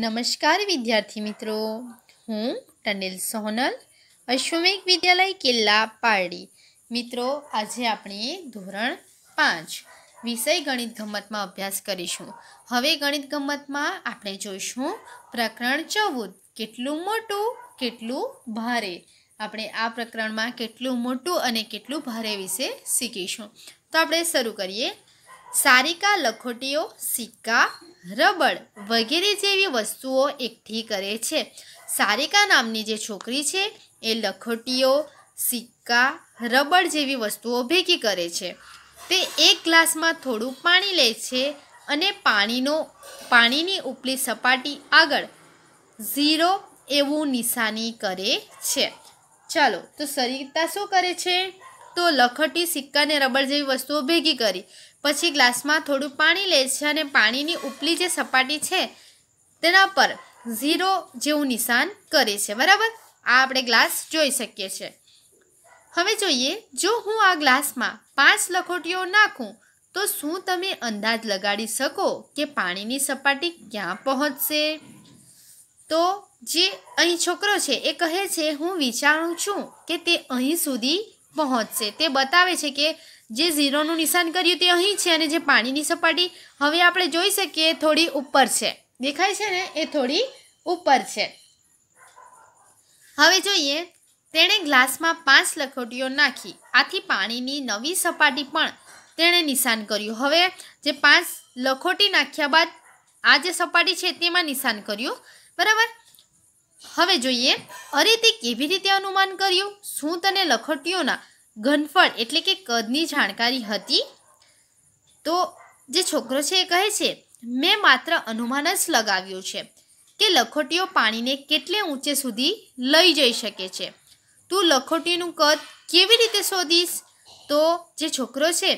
નમસ્કાર વિદ્યાર્થી મિત્રો હું ટનેલ સોનલ અશ્વમેઘ વિદ્યાલય કિલ્લા પારડી મિત્રો આજે આપણે ધોરણ પાંચ વિષય ગણિત ગમતમાં અભ્યાસ કરીશું હવે ગણિત ગમતમાં આપણે જોઈશું પ્રકરણ ચૌદ કેટલું મોટું કેટલું ભારે આપણે આ પ્રકરણમાં કેટલું મોટું અને કેટલું ભારે વિશે શીખીશું તો આપણે શરૂ કરીએ સારિકા લખોટીઓ સિક્કા રબડ વગેરે જેવી વસ્તુઓ એકઠી કરે છે સારિકા નામની જે છોકરી છે એ લખોટીઓ સિક્કા રબડ જેવી વસ્તુઓ ભેગી કરે છે તે એક ગ્લાસમાં થોડું પાણી લે છે અને પાણીનો પાણીની ઉપલી સપાટી આગળ ઝીરો એવું નિશાની કરે છે ચાલો તો સરિતા શું કરે છે તો લખટી સિક્કા અને રબર જેવી વસ્તુઓ ભેગી કરી પછી ગ્લાસમાં થોડું પાણી લે છે અને પાણીની ઉપલી જે સપાટી છે તેના પર ઝીરો જેવું નિશાન કરે છે બરાબર આ આપણે ગ્લાસ જોઈ શકીએ છીએ હવે જોઈએ જો હું આ ગ્લાસમાં પાંચ લખોટીઓ નાખું તો શું તમે અંદાજ લગાડી શકો કે પાણીની સપાટી ક્યાં પહોંચશે તો જે અહીં છોકરો છે એ કહે છે હું વિચારું છું કે તે અહીં સુધી પહોંચશે તે બતાવે છે કે જે ઝીરોનું નિશાન કર્યું તે અહીં છે અને જે પાણીની સપાટી હવે આપણે જોઈ શકીએ થોડી ઉપર છે દેખાય છે ને એ થોડી ઉપર છે હવે જોઈએ તેણે ગ્લાસમાં પાંચ લખોટીઓ નાખી આથી પાણીની નવી સપાટી પણ તેણે નિશાન કર્યું હવે જે પાંચ લખોટી નાખ્યા બાદ આ જે સપાટી છે તેમાં નિશાન કર્યું બરાબર હવે જોઈએ અરે તે કેવી રીતે અનુમાન કર્યું શું તને લખોટીઓના ઘનફળ એટલે કે કદની જાણકારી હતી તો જે છોકરો છે એ કહે છે મેં માત્ર અનુમાન જ લગાવ્યું છે કે લખોટીઓ પાણીને કેટલે ઊંચે સુધી લઈ જઈ શકે છે તું લખોટીનું કદ કેવી રીતે શોધીશ તો જે છોકરો છે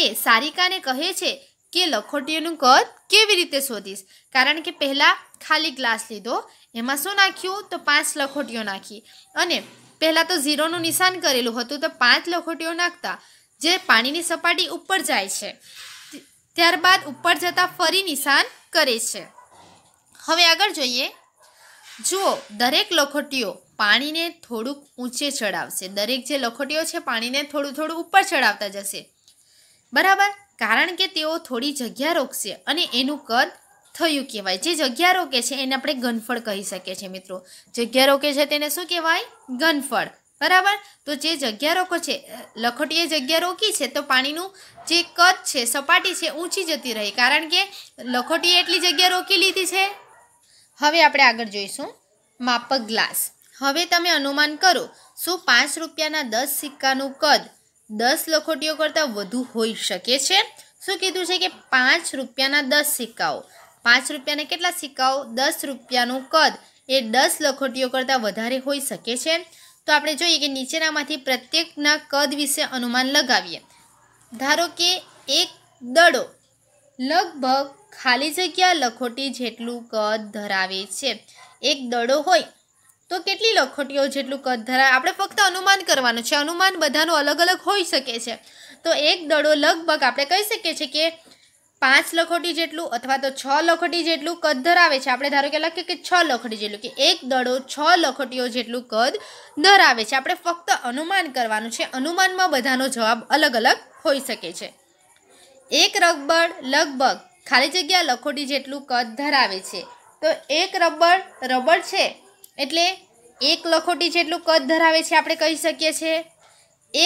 એ સારિકાને કહે છે કે લખોટીઓનું કદ કેવી રીતે શોધીશ કારણ કે પહેલાં ખાલી ગ્લાસ લીધો એમાં શું નાખ્યું તો પાંચ લખોટીઓ નાખી અને પહેલાં તો ઝીરોનું નિશાન કરેલું હતું તો પાંચ લખોટીઓ નાખતા જે પાણીની સપાટી ઉપર જાય છે ત્યારબાદ ઉપર જતાં ફરી નિશાન કરે છે હવે આગળ જોઈએ જુઓ દરેક લખોટીઓ પાણીને થોડુંક ઊંચે ચડાવશે દરેક જે લખોટીઓ છે પાણીને થોડું થોડું ઉપર ચડાવતા જશે બરાબર કારણ કે તેઓ થોડી જગ્યા રોકશે અને એનું કદ થયું કહેવાય જે જગ્યા રોકે છે એને આપણે ગનફળ કહી શકીએ છીએ મિત્રો જગ્યા રોકે છે તેને શું કહેવાય ગનફળ બરાબર તો જે જગ્યા રોકો છે લખોટીએ જગ્યા રોકી છે તો પાણીનું જે કદ છે સપાટી છે ઊંચી જતી રહી કારણ કે લખોટીએ એટલી જગ્યા રોકી લીધી છે હવે આપણે આગળ જોઈશું માપક ગ્લાસ હવે તમે અનુમાન કરો શું પાંચ રૂપિયાના દસ સિક્કાનું કદ દસ લખોટીઓ કરતાં વધુ હોઈ શકે છે શું કીધું છે કે પાંચ રૂપિયાના દસ સિક્કાઓ પાંચ રૂપિયાના કેટલા સિક્કાઓ દસ રૂપિયાનું કદ એ દસ લખોટીઓ કરતાં વધારે હોઈ શકે છે તો આપણે જોઈએ કે નીચેનામાંથી પ્રત્યેકના કદ વિશે અનુમાન લગાવીએ ધારો કે એક દડો લગભગ ખાલી જગ્યા લખોટી જેટલું કદ ધરાવે છે એક દડો હોય તો કેટલી લખોટીઓ જેટલું કદ ધરાવે આપણે ફક્ત અનુમાન કરવાનું છે અનુમાન બધાનું અલગ અલગ હોઈ શકે છે તો એક દડો લગભગ આપણે કહી શકીએ છીએ કે પાંચ લખોટી જેટલું અથવા તો છ લખોટી જેટલું કદ ધરાવે છે આપણે ધારો કે લખીએ કે છ લખોટી જેટલું કે એક દડો છ લખોટીઓ જેટલું કદ ધરાવે છે આપણે ફક્ત અનુમાન કરવાનું છે અનુમાનમાં બધાનો જવાબ અલગ અલગ હોઈ શકે છે એક રબર લગભગ ખાલી જગ્યા લખોટી જેટલું કદ ધરાવે છે તો એક રબર રબર છે એટલે એક લખોટી જેટલું કદ ધરાવે છે આપણે કહી શકીએ છીએ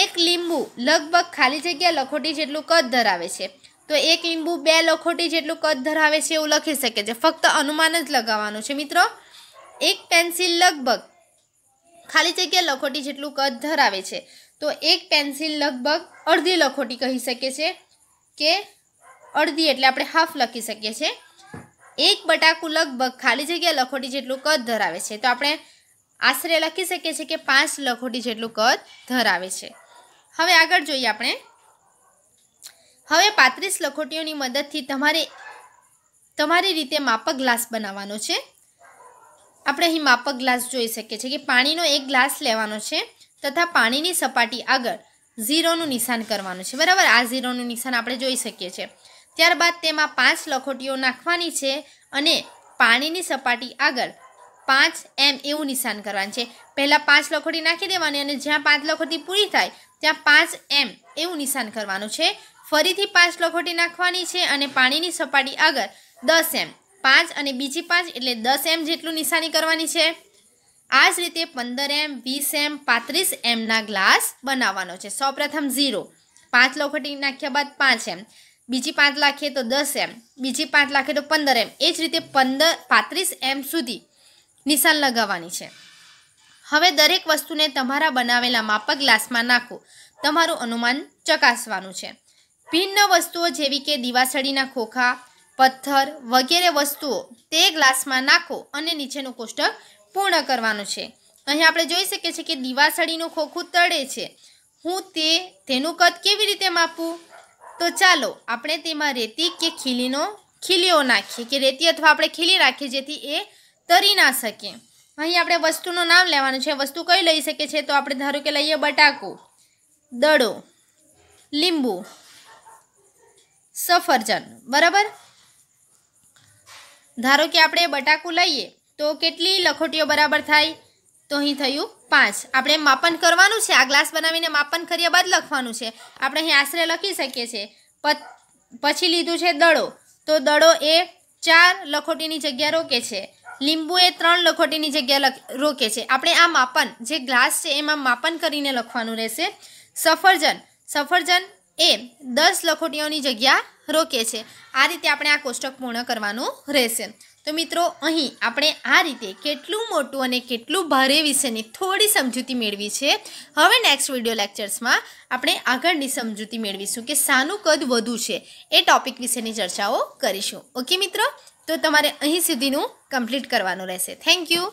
એક લીંબુ લગભગ ખાલી જગ્યા લખોટી જેટલું કદ ધરાવે છે તો એક લીંબુ બે લખોટી જેટલું કદ ધરાવે છે એવું લખી શકે છે ફક્ત અનુમાન જ લગાવવાનું છે મિત્રો એક પેન્સિલ લગભગ ખાલી જગ્યા લખોટી જેટલું કદ ધરાવે છે તો એક પેન્સિલ લગભગ અડધી લખોટી કહી શકે છે કે અડધી એટલે આપણે હાફ લખી શકીએ છીએ એક બટાકું લગભગ ખાલી જગ્યા લખોટી જેટલું કદ ધરાવે છે તો આપણે આશરે લખી શકીએ છીએ કે પાંચ લખોટી જેટલું કદ ધરાવે છે હવે આગળ જોઈએ આપણે હવે પાંત્રીસ લખોટીઓની મદદથી તમારે તમારી રીતે માપક ગ્લાસ બનાવવાનો છે આપણે અહીં માપક ગ્લાસ જોઈ શકીએ છીએ કે પાણીનો એક ગ્લાસ લેવાનો છે તથા પાણીની સપાટી આગળ ઝીરોનું નિશાન કરવાનું છે બરાબર આ ઝીરોનું નિશાન આપણે જોઈ શકીએ છીએ ત્યારબાદ તેમાં પાંચ લખોટીઓ નાખવાની છે અને પાણીની સપાટી આગળ પાંચ એમ એવું નિશાન કરવાનું છે પહેલાં પાંચ લખોટી નાખી દેવાની અને જ્યાં પાંચ લખોટી પૂરી થાય ત્યાં પાંચ એમ એવું નિશાન કરવાનું છે ફરીથી પાંચ લખોટી નાખવાની છે અને પાણીની સપાટી આગળ દસ એમ પાંચ અને બીજી પાંચ એટલે દસ એમ જેટલું નિશાની કરવાની છે આ જ રીતે પંદર એમ વીસ એમ પાંત્રીસ એમના ગ્લાસ બનાવવાનો છે સૌપ્રથમ ઝીરો પાંચ લખોટી નાખ્યા બાદ પાંચ એમ બીજી પાંચ લાખે તો દસ એમ બીજી પાંચ લાખે તો પંદર એમ એ જ રીતે પંદર પાંત્રીસ એમ સુધી નિશાન લગાવવાની છે હવે દરેક વસ્તુને તમારા બનાવેલા માપક ગ્લાસમાં નાખો તમારું અનુમાન ચકાસવાનું છે ભિન્ન વસ્તુઓ જેવી કે દિવાસળીના ખોખા પથ્થર વગેરે વસ્તુઓ તે ગ્લાસમાં નાખો અને નીચેનું કોષ્ટક પૂર્ણ કરવાનું છે અહીં આપણે જોઈ શકીએ છીએ કે દિવાસળીનું ખોખું તળે છે હું તે તેનું કદ કેવી રીતે માપું તો ચાલો આપણે તેમાં રેતી કે ખીલીનો ખીલીઓ નાખીએ કે રેતી અથવા આપણે ખીલી રાખીએ જેથી એ તરી ના શકે અહીં આપણે વસ્તુનું નામ લેવાનું છે વસ્તુ કઈ લઈ શકીએ છીએ તો આપણે ધારો કે લઈએ બટાકો દડો લીંબુ સફરજન બરાબર ધારો કે આપણે બટાકું લઈએ તો કેટલી લખોટીઓ બરાબર થાય તો અહીં થયું પાંચ આપણે માપન કરવાનું છે આ ગ્લાસ બનાવીને માપન કર્યા બાદ લખવાનું છે આપણે અહીં આશરે લખી શકીએ છીએ પછી લીધું છે દડો તો દડો એ ચાર લખોટીની જગ્યા રોકે છે લીંબુ એ ત્રણ લખોટીની જગ્યા રોકે છે આપણે આ માપન જે ગ્લાસ છે એમાં માપન કરીને લખવાનું રહેશે સફરજન સફરજન એ દસ લખોટીઓની જગ્યા રોકે છે આ રીતે આપણે આ કોષ્ટક પૂર્ણ કરવાનું રહેશે તો મિત્રો અહીં આપણે આ રીતે કેટલું મોટું અને કેટલું ભારે વિશેની થોડી સમજૂતી મેળવી છે હવે નેક્સ્ટ વિડિયો લેક્ચર્સમાં આપણે આગળની સમજૂતી મેળવીશું કે શાનું કદ વધુ છે એ ટોપિક વિશેની ચર્ચાઓ કરીશું ઓકે મિત્રો તો તમારે અહીં સુધીનું કમ્પ્લીટ કરવાનું રહેશે થેન્ક યુ